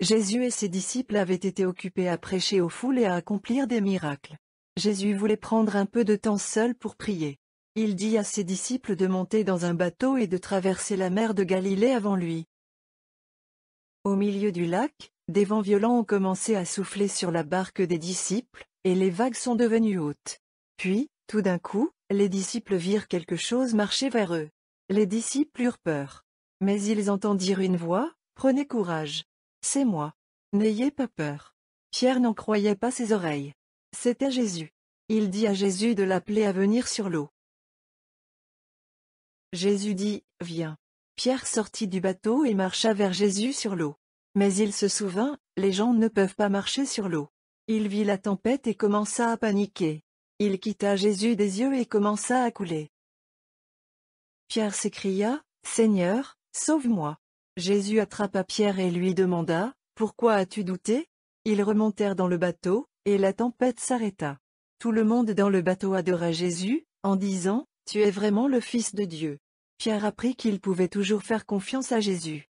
Jésus et ses disciples avaient été occupés à prêcher aux foules et à accomplir des miracles. Jésus voulait prendre un peu de temps seul pour prier. Il dit à ses disciples de monter dans un bateau et de traverser la mer de Galilée avant lui. Au milieu du lac, des vents violents ont commencé à souffler sur la barque des disciples, et les vagues sont devenues hautes. Puis, tout d'un coup, les disciples virent quelque chose marcher vers eux. Les disciples eurent peur. Mais ils entendirent une voix, « Prenez courage, c'est moi. N'ayez pas peur. Pierre n'en croyait pas ses oreilles. C'était Jésus. Il dit à Jésus de l'appeler à venir sur l'eau. Jésus dit, Viens. Pierre sortit du bateau et marcha vers Jésus sur l'eau. Mais il se souvint, les gens ne peuvent pas marcher sur l'eau. Il vit la tempête et commença à paniquer. Il quitta Jésus des yeux et commença à couler. Pierre s'écria, Seigneur, sauve-moi. Jésus attrapa Pierre et lui demanda, Pourquoi as-tu douté Ils remontèrent dans le bateau, et la tempête s'arrêta. Tout le monde dans le bateau adora Jésus, en disant, Tu es vraiment le Fils de Dieu. Pierre apprit qu'il pouvait toujours faire confiance à Jésus.